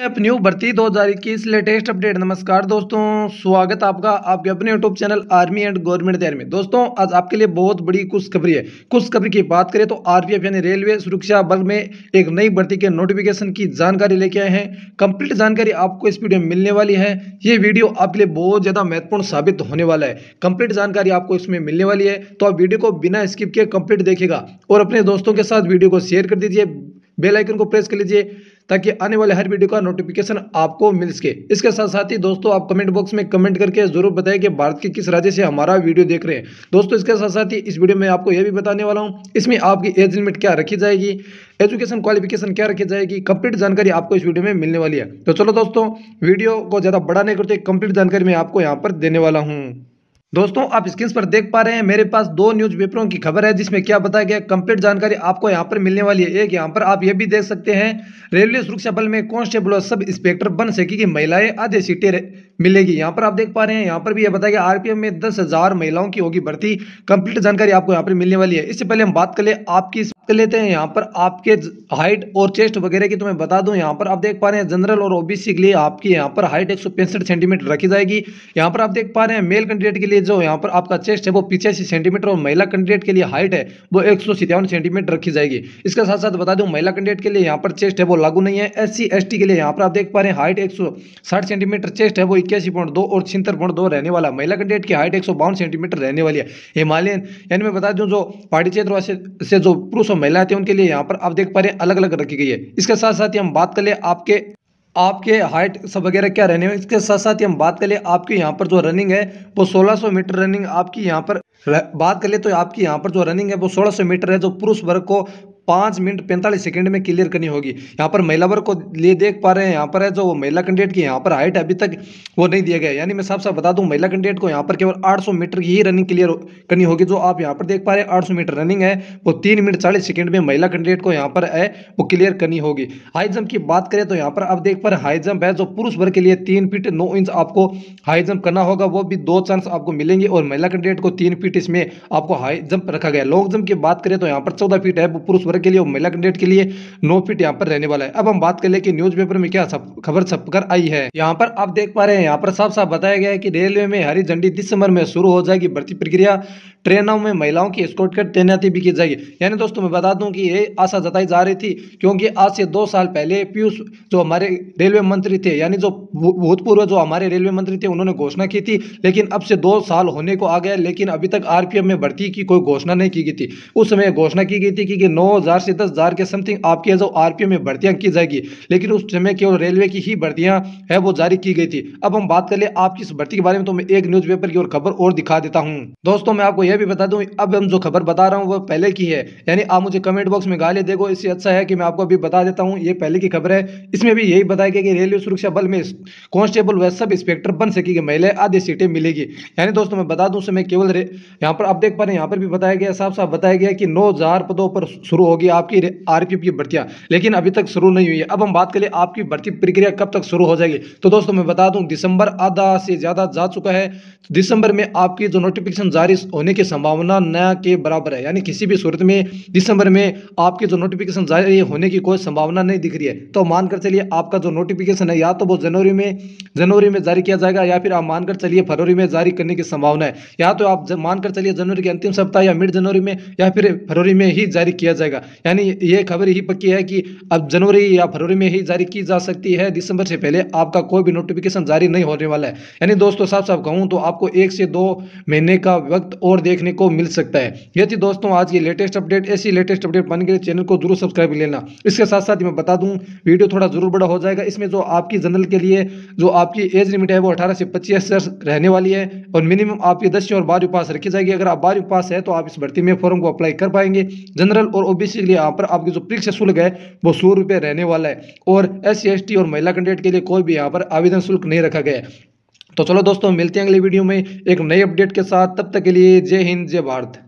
app new भर्ती दो हज़ार इक्कीस लेटेस्ट अपडेट नमस्कार दोस्तों स्वागत आपका आपके अपने YouTube channel army and government दैर में दोस्तों आज आपके लिए बहुत बड़ी खुशखबरी है खुशखबरी की बात करें तो आरपीएफ यानी रेलवे सुरक्षा बल में एक नई भर्ती के नोटिफिकेशन की जानकारी लेके आए हैं कंप्लीट जानकारी आपको इस वीडियो में मिलने वाली है ये वीडियो आपके लिए बहुत ज़्यादा महत्वपूर्ण साबित होने वाला है कंप्लीट जानकारी आपको इसमें मिलने वाली है तो आप वीडियो को बिना स्किप किए कंप्लीट देखेगा और अपने दोस्तों के साथ वीडियो को शेयर कर दीजिए बेल आइकन को प्रेस कर लीजिए ताकि आने वाले हर वीडियो का नोटिफिकेशन आपको मिल सके इसके साथ साथ ही दोस्तों आप कमेंट बॉक्स में कमेंट करके जरूर बताएं कि भारत के किस राज्य से हमारा वीडियो देख रहे हैं दोस्तों इसके साथ साथ ही इस वीडियो में आपको यह भी बताने वाला हूँ इसमें आपकी एज लिमिट क्या रखी जाएगी एजुकेशन क्वालिफिकेशन क्या रखी जाएगी कंप्लीट जानकारी आपको इस वीडियो में मिलने वाली है तो चलो दोस्तों वीडियो को ज़्यादा बढ़ाने करते कंप्लीट जानकारी मैं आपको यहाँ पर देने वाला हूँ दोस्तों आप स्क्रीन पर देख पा रहे हैं मेरे पास दो न्यूज पेपरों की खबर है जिसमें क्या बताया गया कंप्लीट जानकारी आपको यहाँ पर मिलने वाली है एक यहाँ पर आप ये भी देख सकते हैं रेलवे सुरक्षा बल में कांस्टेबल और सब इंस्पेक्टर बन सकेगी महिलाएं आधे सीटें मिलेगी यहाँ पर आप देख पा रहे हैं यहाँ पर भी यह बताया गया आरपीएफ में दस हजार महिलाओं की होगी भर्ती कंप्लीट जानकारी आपको यहाँ पर मिलने वाली है इससे पहले हम बात कर ले आपकी लेते हैं यहाँ पर आपके हाइट और चेस्ट वगैरह की तो मैं बता दूं यहाँ पर आप देख पा रहे हैं जनरल और ओबीसी के लिए आपकी यहाँ पर हाइट एक सेंटीमीटर रखी जाएगी यहाँ पर आप देख पा रहे हैं मेल कैंडिडेट के लिए जो यहाँ पर आपका चेस्ट है वो पिछासी सेंटीमीटर और महिला कैंडिडेट के लिए हाइट है वो एक सेंटीमीटर रखी जाएगी इसके साथ साथ बता दूँ महिला कैंडिडेट के लिए यहाँ पर चेस्ट है वो लागू नहीं है एस सी के लिए यहाँ पर आप देख पा रहे हैं हाइट एक सेंटीमीटर चेस्ट है वो इक्यासी और छिहत्तर रहने वाला महिला कैंडिडेट की हाइट एक सेंटीमीटर रहने वाली है हिमालयन यानी मैं बता दूँ जो पहाड़ी क्षेत्र से जो पुरुष और महिला आते हैं उनके लिए यहाँ पर आप देख पा रहे हैं अलग अलग रखी गई है इसके साथ साथ ही हम बात कर ले आपके आपके हाइट सब वगैरह क्या रहने इसके साथ साथ हम बात कर ले आपके यहाँ पर जो रनिंग है वो 1600 मीटर रनिंग आपकी यहाँ पर बात कर ले तो आपकी यहाँ पर जो रनिंग है वो 1600 मीटर है जो पुरुष वर्ग को पाँच मिनट पैंतालीस सेकंड में क्लियर करनी होगी यहाँ पर महिला वर्ग को लिए देख पा रहे हैं यहाँ पर है जो महिला कैंडिडेट की यहाँ पर हाइट अभी तक वो नहीं दिया गया यानी मैं साफ साफ बता दूँ महिला कैंडिडेट को यहाँ पर केवल 800 मीटर की ही रनिंग क्लियर करनी होगी जो आप यहाँ पर देख पा रहे हैं आठ मीटर रनिंग है वो तीन मिनट चालीस सेकेंड में महिला कैंडिडेट को यहाँ पर है वो क्लियर करनी होगी हाई जंप की बात करें तो यहाँ पर आप देख पा रहे हाई जंप है जो पुरुष वर्ग के लिए तीन फीट नौ इंच आपको हाई जंप करना होगा वो भी दो चांस आपको मिलेंगे और महिला कैंडिडेट को तीन फीट इसमें आपको हाई जंप रखा गया लॉन्ग जंप की बात करें तो यहाँ पर चौदह फीट है वो पुरुष वर्ग के लिए और महिला कैंडिडेट के लिए नो फिट यहाँ पर रहने वाला है अब हम बात कर ले की न्यूज पेपर में क्या सब खबर छपकर आई है यहाँ पर आप देख पा रहे हैं यहाँ पर साफ साफ बताया गया है की रेलवे में हरी झंडी दिसंबर में शुरू हो जाएगी भर्ती प्रक्रिया ट्रेनों में महिलाओं की स्कॉट कट तैनाती भी की जाएगी यानी दोस्तों मैं बता दूं कि ये आशा जताई जा रही थी क्योंकि आज से दो साल पहले पीयूष जो हमारे रेलवे मंत्री थे यानी जो भूतपूर्व जो हमारे रेलवे मंत्री थे उन्होंने घोषणा की थी लेकिन अब से दो साल होने को आ गया लेकिन अभी तक आरपीएफ में भर्ती की कोई घोषणा नहीं की गई थी उस समय घोषणा की गई थी कि नौ हज़ार से दस हज़ार के समथिंग आपके जो आर पी में भर्तियाँ की जाएगी लेकिन उस समय केवल रेलवे की ही भर्तियाँ है वो जारी की गई थी अब हम बात कर ले आपकी इस भर्ती के बारे में तो मैं एक न्यूज़ पेपर की और खबर और दिखा देता हूँ दोस्तों मैं आपको यह भी बता दूँ अब हम जो खबर बता रहा हूँ वो पहले की है यानी आप मुझे कमेंट बॉक्स में गाले देखो इससे अच्छा है कि मैं आपको अभी बता देता हूँ ये पहले की खबर है इसमें भी यही बताया गया कि रेलवे सुरक्षा बल में कॉन्स्टेबल व सब इंस्पेक्टर बन सकेगी महिलाएं आधे सीटें मिलेगी यानी दोस्तों मैं बता दूँ समय केवल यहाँ पर आप देख पा रहे हैं यहाँ पर भी बताया गया साफ साफ बताया गया कि नौ पदों पर शुरू होगी आपकी आर की भर्तियाँ लेकिन अभी तक शुरू नहीं हुई है अब हम बात करें आपकी भर्ती प्रक्रिया कब तक शुरू हो जाएगी तो दोस्तों मैं बता दूँ दिसंबर आधा से ज़्यादा जा चुका है तो दिसंबर में आपकी जो नोटिफिकेशन जारी होने की संभावना न के बराबर है यानी किसी भी सूरत में दिसंबर में आपकी जो नोटिफिकेशन जारी होने की कोई संभावना नहीं दिख रही है तो मानकर चलिए आपका जो नोटिफिकेशन है या तो वो जनवरी में जनवरी में जारी किया जाएगा या फिर आप मानकर चलिए फरवरी में जारी करने की संभावना है या तो आप मानकर चलिए जनवरी के अंतिम सप्ताह या मिड जनवरी में या फिर फरवरी में ही जारी किया जाएगा यानी ये खबर ही पक्की है कि अब जनवरी या फरवरी में ही जारी की जा सकती है दिसंबर से पहले आपका कोई भी नोटिफिकेशन जारी नहीं होने वाला है यानी दोस्तों साफ साफ कहूँ तो आपको एक से दो महीने का वक्त और देखने को मिल सकता है ये थी दोस्तों आज की लेटेस्ट अपडेट ऐसी लेटेस्ट अपडेट पाने के लिए चैनल को जरूर सब्सक्राइब लेना इसके साथ साथ मैं बता दूँ वीडियो थोड़ा जरूर बड़ा हो जाएगा इसमें जो आपकी जनरल के लिए जो आपकी एज लिमिट है वो अठारह से पच्चीस रहने वाली है और मिनिमम आपकी दसवीं और बारहवीं पास रखी जाएगी अगर आप बारहवीं पास है तो आप इस भर्ती में फॉर्म को अप्लाई कर पाएंगे जनरल और ओबीसी बेसिकली यहाँ पर आपकी जो परीक्षा शुल्क है वो सौ रुपये रहने वाला है और एस सी और महिला कैंडिडेट के लिए कोई भी यहाँ पर आवेदन शुल्क नहीं रखा गया है तो चलो दोस्तों मिलते हैं अगले वीडियो में एक नई अपडेट के साथ तब तक के लिए जय हिंद जय भारत